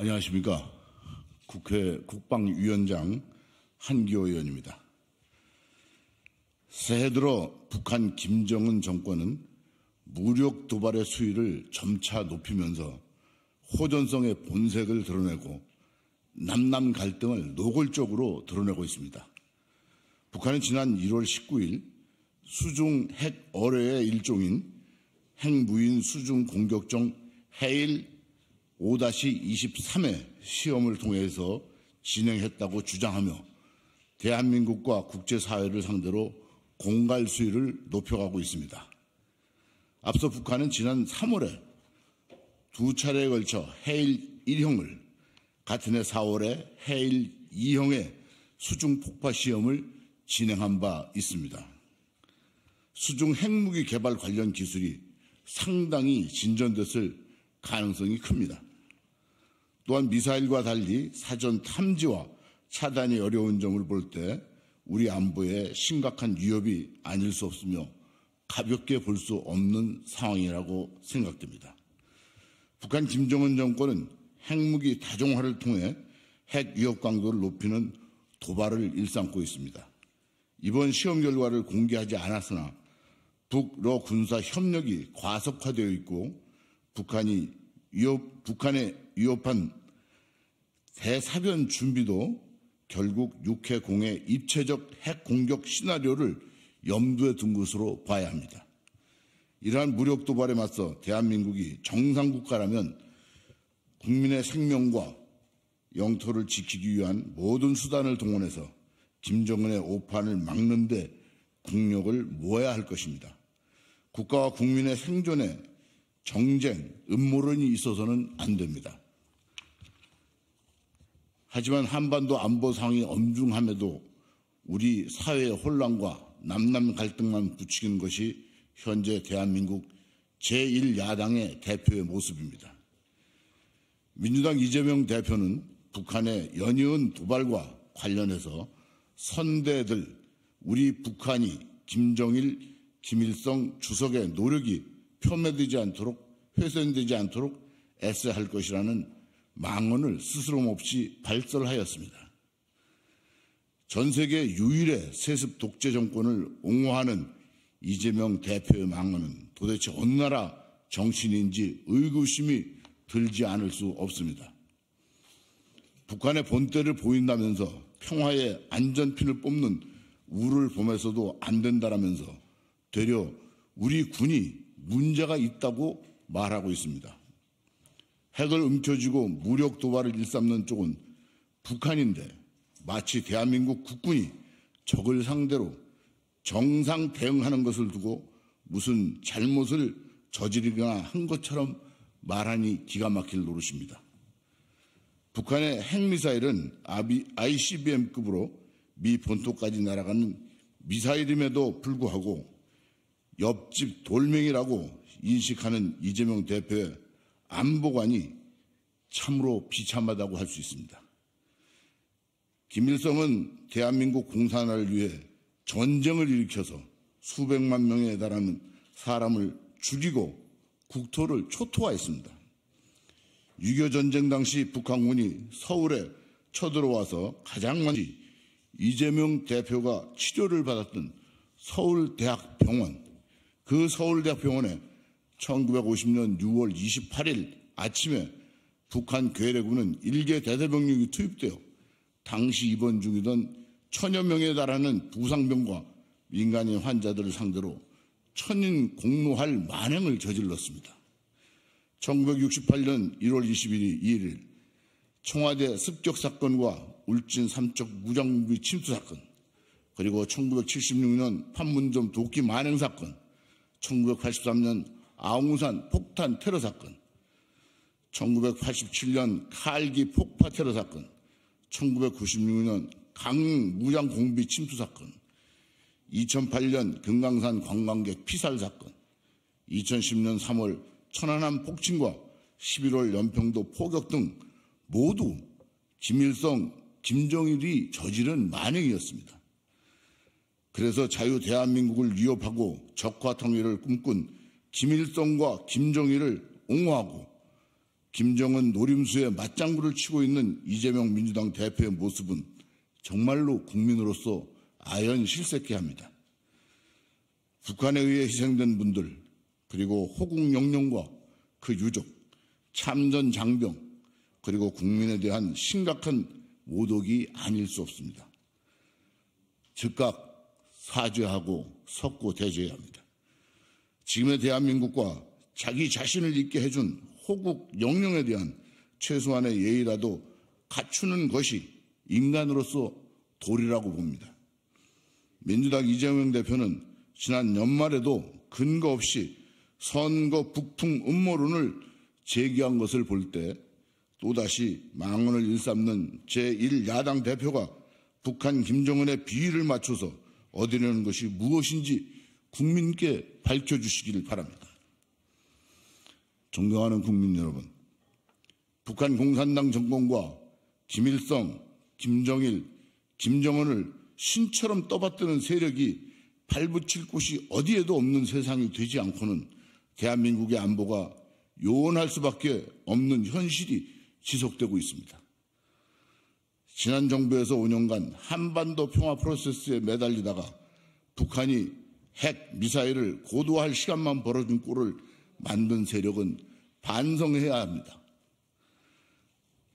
안녕하십니까. 국회 국방위원장 한기호 의원입니다. 새해 들어 북한 김정은 정권은 무력 도발의 수위를 점차 높이면서 호전성의 본색을 드러내고 남남 갈등을 노골적으로 드러내고 있습니다. 북한은 지난 1월 19일 수중 핵 어뢰의 일종인 핵무인 수중 공격정 해일 5-23의 시험을 통해서 진행했다고 주장하며 대한민국과 국제사회를 상대로 공갈 수위를 높여가고 있습니다. 앞서 북한은 지난 3월에 두 차례에 걸쳐 해일 1형을 같은 해 4월에 해일 2형의 수중 폭파 시험을 진행한 바 있습니다. 수중 핵무기 개발 관련 기술이 상당히 진전됐을 가능성이 큽니다. 또한 미사일과 달리 사전 탐지와 차단이 어려운 점을 볼 때 우리 안보에 심각한 위협이 아닐 수 없으며 가볍게 볼 수 없는 상황이라고 생각됩니다. 북한 김정은 정권은 핵무기 다종화를 통해 핵 위협 강도를 높이는 도발을 일삼고 있습니다. 이번 시험 결과를 공개하지 않았으나 북러 군사 협력이 과속화되어 있고 북한이 위협, 북한의 위협한 대사변 준비도 결국 육해공의 입체적 핵 공격 시나리오를 염두에 둔 것으로 봐야 합니다. 이러한 무력 도발에 맞서 대한민국이 정상 국가라면 국민의 생명과 영토를 지키기 위한 모든 수단을 동원해서 김정은의 오판을 막는데 국력을 모아야 할 것입니다. 국가와 국민의 생존에 정쟁, 음모론이 있어서는 안 됩니다. 하지만 한반도 안보 상황이 엄중함에도 우리 사회의 혼란과 남남 갈등만 부추긴 것이 현재 대한민국 제1야당의 대표의 모습입니다. 민주당 이재명 대표는 북한의 연이은 도발과 관련해서 선대들 우리 북한이 김정일, 김일성 주석의 노력이 표매되지 않도록 훼손되지 않도록 애써야 할 것이라는 망언을 스스럼 없이 발설하였습니다. 전 세계 유일의 세습 독재 정권을 옹호하는 이재명 대표의 망언은 도대체 어느 나라 정신인지 의구심이 들지 않을 수 없습니다. 북한의 본때를 보인다면서 평화의 안전핀을 뽑는 우를 보면서도 안 된다라면서 되려 우리 군이 문제가 있다고 말하고 있습니다. 핵을 움켜쥐고 무력 도발을 일삼는 쪽은 북한인데 마치 대한민국 국군이 적을 상대로 정상 대응하는 것을 두고 무슨 잘못을 저지르거나 한 것처럼 말하니 기가 막힐 노릇입니다. 북한의 핵미사일은 ICBM급으로 미 본토까지 날아가는 미사일임에도 불구하고 옆집 돌멩이라고 인식하는 이재명 대표의 안보관이 참으로 비참하다고 할 수 있습니다. 김일성은 대한민국 공산화를 위해 전쟁을 일으켜서 수백만 명에 달하는 사람을 죽이고 국토를 초토화했습니다. 6.25 전쟁 당시 북한군이 서울에 쳐들어와서 가장 먼저 이재명 대표가 치료를 받았던 서울대학병원, 그 서울대학병원에 1950년 6월 28일 아침에 북한 괴뢰군은 일개 대대병력이 투입되어 당시 입원 중이던 천여 명에 달하는 부상병과 민간인 환자들을 상대로 천인 공로할 만행을 저질렀습니다. 1968년 1월 21일 1일 청와대 습격 사건과 울진 삼척 무장무비 침투 사건 그리고 1976년 판문점 도끼 만행 사건 1983년 아웅산 폭탄 테러 사건, 1987년 칼기 폭파 테러 사건, 1996년 강릉 무장 공비 침수 사건, 2008년 금강산 관광객 피살 사건, 2010년 3월 천안함 폭침과 11월 연평도 포격 등 모두 김일성, 김정일이 저지른 만행이었습니다. 그래서 자유 대한민국을 위협하고 적화 통일을 꿈꾼 김일성과 김정일을 옹호하고 김정은 노림수에 맞장구를 치고 있는 이재명 민주당 대표의 모습은 정말로 국민으로서 아연 실색해 합니다. 북한에 의해 희생된 분들 그리고 호국 영령과 그 유족 참전 장병 그리고 국민에 대한 심각한 모독이 아닐 수 없습니다. 즉각 사죄하고 석고 대죄해야 합니다. 지금의 대한민국과 자기 자신을 있게 해준 호국 영령에 대한 최소한의 예의라도 갖추는 것이 인간으로서 도리라고 봅니다. 민주당 이재명 대표는 지난 연말에도 근거 없이 선거 북풍 음모론을 제기한 것을 볼 때 또다시 망언을 일삼는 제1야당 대표가 북한 김정은의 비위를 맞춰서 얻으려는 것이 무엇인지 국민께 밝혀주시기를 바랍니다. 존경하는 국민 여러분, 북한 공산당 정권과 김일성, 김정일, 김정은을 신처럼 떠받드는 세력이 발붙일 곳이 어디에도 없는 세상이 되지 않고는 대한민국의 안보가 요원할 수밖에 없는 현실이 지속되고 있습니다. 지난 정부에서 5년간 한반도 평화 프로세스에 매달리다가 북한이 핵 미사일을 고도화할 시간만 벌어준 꼴을 만든 세력은 반성해야 합니다.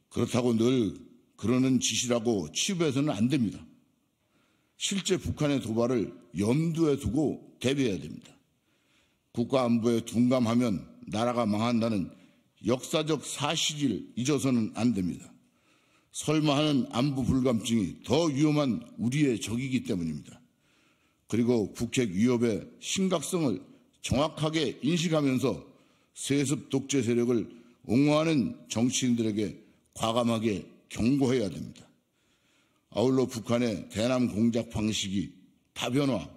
그렇다고 늘 그러는 짓이라고 치부해서는 안 됩니다. 실제 북한의 도발을 염두에 두고 대비해야 됩니다. 국가 안보에 둔감하면 나라가 망한다는 역사적 사실을 잊어서는 안 됩니다. 설마 하는 안보 불감증이 더 위험한 우리의 적이기 때문입니다. 그리고 북핵 위협의 심각성을 정확하게 인식하면서 세습 독재 세력을 옹호하는 정치인들에게 과감하게 경고해야 됩니다. 아울러 북한의 대남 공작 방식이 다변화,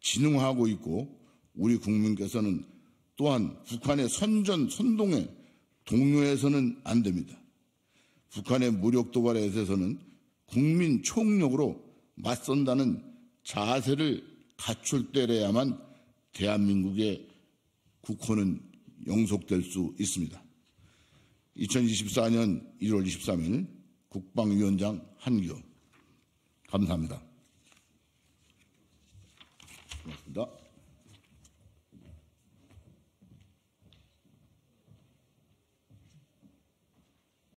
진흥하고 있고 우리 국민께서는 또한 북한의 선전, 선동에 동요해서는 안 됩니다. 북한의 무력 도발에 대해서는 국민 총력으로 맞선다는 자세를 파출되려야만 대한민국의 국호는 영속될 수 있습니다. 2024년 1월 23일 국방위원장 한규 감사합니다. 고맙습니다.